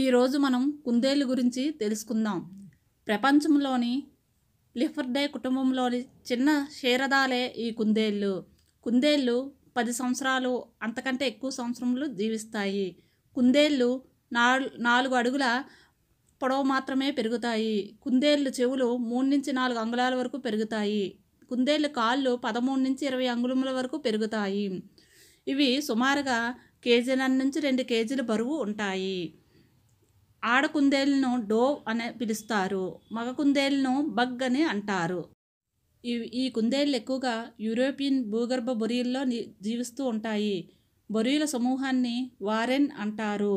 ఈరోజు మనం కుందేలు గురించి తెలుసుకుందాం ప్రపంచంలోని లిఫర్డే కుటుంబంలోని చిన్న క్షీరదాలే ఈ కుందేళ్ళు కుందేళ్ళు పది సంవత్సరాలు అంతకంటే ఎక్కువ సంవత్సరములు జీవిస్తాయి కుందేళ్ళు నాలుగు అడుగుల పొడవు మాత్రమే పెరుగుతాయి కుందేళ్ళు చెవులు మూడు నుంచి నాలుగు అంగుళాల వరకు పెరుగుతాయి కుందేళ్ళు కాళ్ళు పదమూడు నుంచి ఇరవై అంగుళముల వరకు పెరుగుతాయి ఇవి సుమారుగా కేజీల నుంచి రెండు కేజీల బరువు ఉంటాయి ఆడ కుందేలను డోవ్ అని పిలుస్తారు మగ కుందేలను బగ్ అని అంటారు ఈ కుందేళ్ళు ఎక్కువగా యూరోపియన్ భూగర్భ బొరియల్లో జీవిస్తూ ఉంటాయి బొరియల సమూహాన్ని వారెన్ అంటారు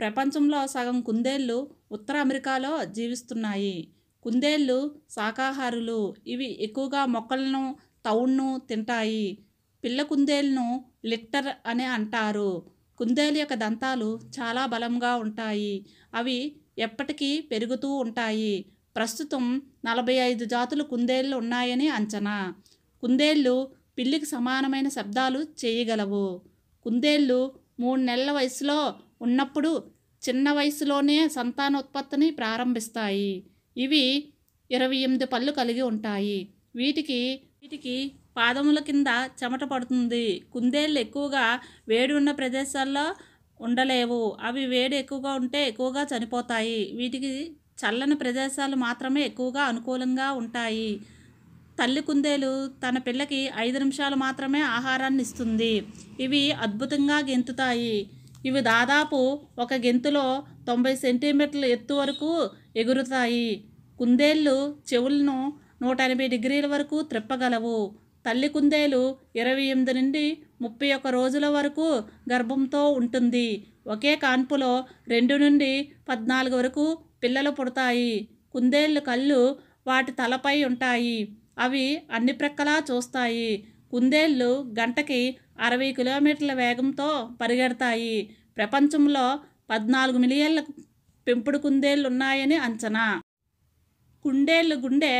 ప్రపంచంలో సగం కుందేళ్ళు ఉత్తర అమెరికాలో జీవిస్తున్నాయి కుందేళ్ళు శాకాహారులు ఇవి ఎక్కువగా మొక్కలను తౌన్ను తింటాయి పిల్ల కుందేళ్ళను లిట్టర్ అని అంటారు కుందేలు యొక్క దంతాలు చాలా బలంగా ఉంటాయి అవి ఎప్పటికీ పెరుగుతూ ఉంటాయి ప్రస్తుతం నలభై ఐదు జాతులు కుందేళ్ళు ఉన్నాయని అంచనా కుందేళ్ళు పిల్లికి సమానమైన శబ్దాలు చేయగలవు కుందేళ్ళు మూడు నెలల వయసులో ఉన్నప్పుడు చిన్న వయసులోనే సంతానోత్పత్తిని ప్రారంభిస్తాయి ఇవి ఇరవై ఎనిమిది పళ్ళు కలిగి ఉంటాయి వీటికి వీటికి పాదముల కింద చెమట పడుతుంది కుందేళ్ళు ఎక్కువగా వేడి ఉన్న ప్రదేశాల్లో ఉండలేవు అవి వేడి ఎక్కువగా ఉంటే ఎక్కువగా చనిపోతాయి వీటికి చల్లని ప్రదేశాలు మాత్రమే ఎక్కువగా అనుకూలంగా ఉంటాయి తల్లి కుందేలు తన పిల్లకి ఐదు నిమిషాలు మాత్రమే ఆహారాన్ని ఇస్తుంది ఇవి అద్భుతంగా గెంతుతాయి ఇవి దాదాపు ఒక గెంతులో తొంభై సెంటీమీటర్ల ఎత్తు వరకు ఎగురుతాయి కుందేళ్ళు చెవులను నూట ఎనభై డిగ్రీల వరకు త్రిప్పగలవు తల్లి కుందేలు ఇరవై ఎనిమిది నుండి ముప్పై ఒక్క రోజుల వరకు గర్భంతో ఉంటుంది ఒకే కాన్పులో రెండు నుండి పద్నాలుగు వరకు పిల్లలు పుడతాయి కుందేళ్ళు కళ్ళు వాటి తలపై ఉంటాయి అవి అన్ని ప్రక్కలా చూస్తాయి కుందేళ్ళు గంటకి అరవై కిలోమీటర్ల వేగంతో పరిగెడతాయి ప్రపంచంలో పద్నాలుగు మిలియన్ల పెంపుడు కుందేళ్ళు ఉన్నాయని అంచనా కుండేళ్ళు గుండె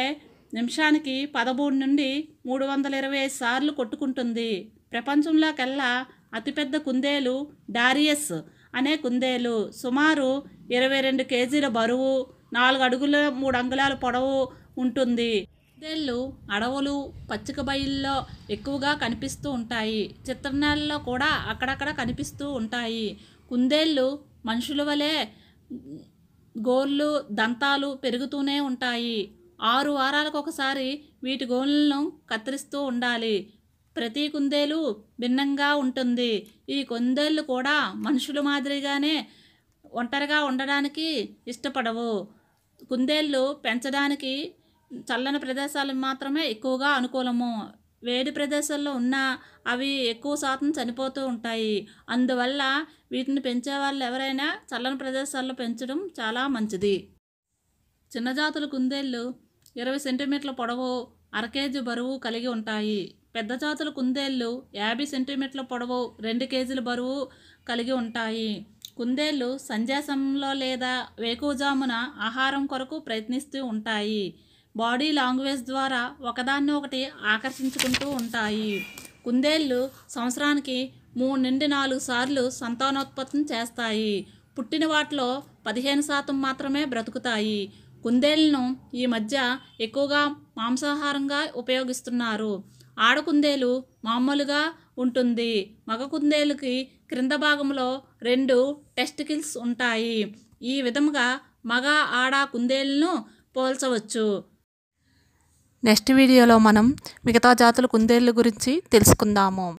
నిమిషానికి పదమూడు నుండి మూడు వందల ఇరవై సార్లు కొట్టుకుంటుంది ప్రపంచంలోకెల్లా అతిపెద్ద కుందేలు డారియస్ అనే కుందేలు సుమారు ఇరవై రెండు కేజీల బరువు నాలుగు అడుగుల మూడు అంగుళాల పొడవు ఉంటుంది కుందేళ్ళు అడవులు పచ్చిక బయల్లో ఎక్కువగా కనిపిస్తూ ఉంటాయి చిత్రనాళ్ళలో కూడా అక్కడక్కడ కనిపిస్తూ ఉంటాయి కుందేళ్ళు మనుషుల వలె గోర్లు దంతాలు పెరుగుతూనే ఉంటాయి ఆరు వారాలకు ఒకసారి వీటి గోన్లను కత్తిరిస్తూ ఉండాలి ప్రతి కుందేలు భిన్నంగా ఉంటుంది ఈ కుందేళ్ళు కూడా మనుషుల మాదిరిగానే ఒంటరిగా ఉండడానికి ఇష్టపడవు కుందేళ్ళు పెంచడానికి చల్లని ప్రదేశాలు మాత్రమే ఎక్కువగా అనుకూలము వేడి ప్రదేశాల్లో ఉన్నా అవి ఎక్కువ శాతం చనిపోతూ ఉంటాయి అందువల్ల వీటిని పెంచే వాళ్ళు ఎవరైనా చల్లని ప్రదేశాల్లో పెంచడం చాలా మంచిది చిన్నజాతుల కుందేళ్ళు ఇరవై సెంటీమీటర్ల పొడవు కేజీ బరువు కలిగి ఉంటాయి పెద్ద జాతుల కుందేళ్ళు యాభై సెంటీమీటర్ల పొడవు రెండు కేజీల బరువు కలిగి ఉంటాయి కుందేళ్ళు సంధ్యాసంలో లేదా వేకువజామున ఆహారం కొరకు ప్రయత్నిస్తూ ఉంటాయి బాడీ లాంగ్వేజ్ ద్వారా ఒకదాన్ని ఒకటి ఆకర్షించుకుంటూ ఉంటాయి కుందేళ్ళు సంవత్సరానికి మూడు నుండి నాలుగు సార్లు సంతానోత్పత్తిని చేస్తాయి పుట్టిన వాటిలో పదిహేను శాతం మాత్రమే బ్రతుకుతాయి కుందేలను ఈ మధ్య ఎక్కువగా మాంసాహారంగా ఉపయోగిస్తున్నారు ఆడ కుందేలు మామూలుగా ఉంటుంది మగ కుందేలుకి క్రింద భాగంలో రెండు టెస్టికిల్స్ ఉంటాయి ఈ విధముగా మగ ఆడ కుందేలను పోల్చవచ్చు నెక్స్ట్ వీడియోలో మనం మిగతా జాతుల కుందేళ్ళ గురించి తెలుసుకుందాము